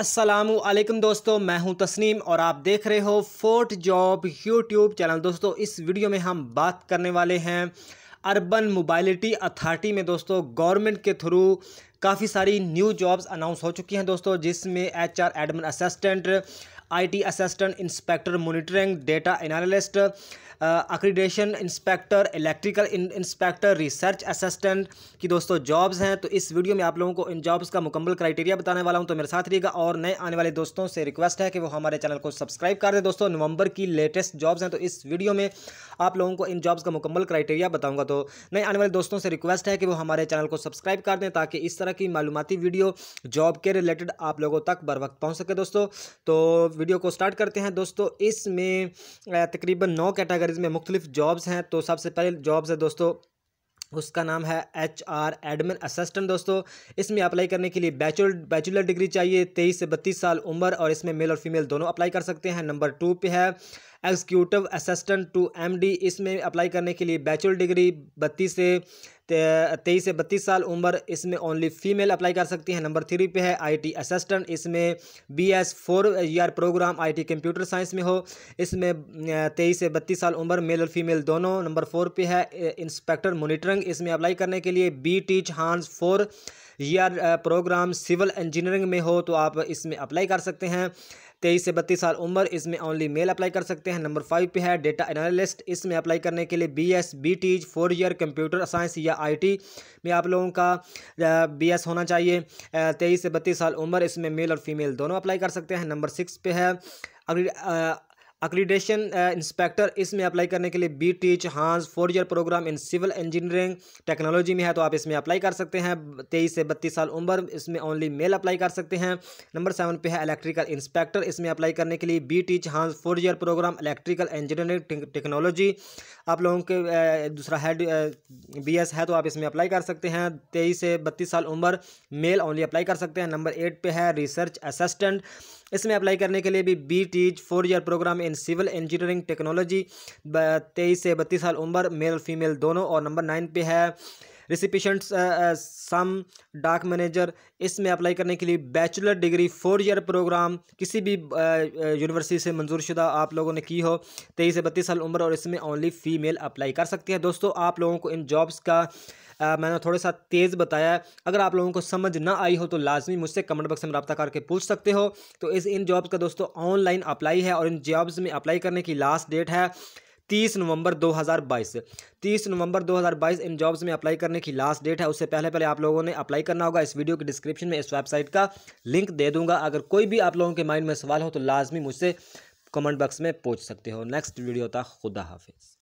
असलम दोस्तों मैं हूं तस्नीम और आप देख रहे हो फोर्ट जॉब यूट्यूब चैनल दोस्तों इस वीडियो में हम बात करने वाले हैं अर्बन मोबाइलिटी अथॉरिटी में दोस्तों गवर्नमेंट के थ्रू काफ़ी सारी न्यू जॉब्स अनाउंस हो चुकी हैं दोस्तों जिसमें HR admin assistant IT assistant inspector monitoring data analyst accreditation inspector electrical inspector research assistant की दोस्तों जॉब्स हैं तो इस वीडियो में आप लोगों को इन जॉब्स का मुकम्मल क्राइटेरिया बताने वाला हूं तो मेरे साथ रहिएगा और नए आने वाले दोस्तों से रिक्वेस्ट है कि वो हमारे चैनल को सब्सक्राइब कर दें दोस्तों नवंबर की लेटेस्ट जॉब्स हैं तो इस वीडियो में आप लोगों को इन जॉब्स का मुकम्मल क्राइटेरिया बताऊँगा तो नए आने वाले दोस्तों से रिक्वेस्ट है कि वो हमारे चैनल को सब्सक्राइब कर दें ताकि इस तरह की मालूमती वीडियो जॉब के रिलेटेड आप लोगों तक बर वक्त पहुँच सके दोस्तों तो वीडियो को स्टार्ट करते हैं दोस्तों इसमें तकरीबन नौ कैटेगरीज में मुख्तलिफ जॉब्स हैं तो सबसे पहले जॉब्स है दोस्तों उसका नाम है एच आर एडमिन असिस्टेंट दोस्तों इसमें अप्लाई करने के लिए बैचुलर बैचुलर डिग्री चाहिए तेईस से बत्तीस साल उम्र और इसमें मेल और फीमेल दोनों अप्लाई कर सकते हैं नंबर टू पे है एग्जीक्यूटिव असिस्टेंट टू एमडी इसमें अप्लाई करने के लिए बैचुलर डिग्री बत्तीस से तेईस से बत्तीस साल उम्र इसमें ओनली फीमेल अप्लाई कर सकती हैं नंबर थ्री पे है आईटी असिस्टेंट इसमें BS four year program IT computer science में हो इसमें तेईस से बत्तीस साल उम्र मेल और फीमेल दोनों नंबर फोर पे है इंस्पेक्टर मोनिटरिंग इसमें अप्लाई करने के लिए B Tech Hons four year program civil engineering में हो तो आप इसमें अप्लाई कर सकते हैं तेईस से बत्तीस साल उम्र इसमें ओनली मेल अप्लाई कर सकते हैं नंबर फाइव पे है डेटा एनालिस्ट इसमें अप्लाई करने के लिए B S B Tech four year computer science या आई टी में आप लोगों का बी एस होना चाहिए तेईस से बत्तीस साल उम्र इसमें मेल और फीमेल दोनों अप्लाई कर सकते हैं नंबर सिक्स पे है अग्री अक्रीडेशन इंस्पेक्टर uh, इसमें अप्लाई करने के लिए B Tech Hons four year program in civil engineering technology में है तो आप इसमें अप्लाई कर सकते हैं तेईस से बत्तीस साल उम्र इसमें ओनली मेल अप्लाई कर सकते हैं नंबर सेवन पे है इलेक्ट्रिकल इंस्पेक्टर इसमें अप्लाई करने के लिए B Tech Hons four year program electrical engineering technology आप लोगों के uh, दूसरा हेड बी एस है तो आप इसमें अप्लाई कर सकते हैं तेईस से बत्तीस साल उम्र मेल ओनली अप्लाई कर सकते हैं नंबर एट पे है रिसर्च असिस्टेंट इसमें अप्लाई करने के लिए भी B Tech four year program in in civil engineering technology तेईस से बत्तीस साल उम्र मेल फीमेल दोनों और नंबर नाइन पे है रिसिपिशंट्स सम डाक मैनेजर इसमें अप्लाई करने के लिए bachelor degree four year program किसी भी यूनिवर्सिटी से मंजूरशुदा आप लोगों ने की हो तेईस से बत्तीस साल उम्र और इसमें ओनली फीमेल अप्लाई कर सकती है दोस्तों आप लोगों को इन जॉब्स का आ, मैंने थोड़ा सा तेज़ बताया अगर आप लोगों को समझ ना आई हो तो लाजमी मुझसे कमेंट बॉक्स में रब्ता करके पूछ सकते हो तो इस इन जॉब्स का दोस्तों ऑनलाइन अप्लाई है और इन जॉब्स में अप्लाई करने की लास्ट डेट है तीस नवंबर 2022 30 नवंबर 2022 इन जॉब्स में अप्लाई करने की लास्ट डेट है उससे पहले पहले आप लोगों ने अप्लाई करना होगा इस वीडियो के डिस्क्रिप्शन में इस वेबसाइट का लिंक दे दूंगा अगर कोई भी आप लोगों के माइंड में सवाल हो तो लाजमी मुझसे कमेंट बॉक्स में पूछ सकते हो नेक्स्ट वीडियो था खुदा हाफिज़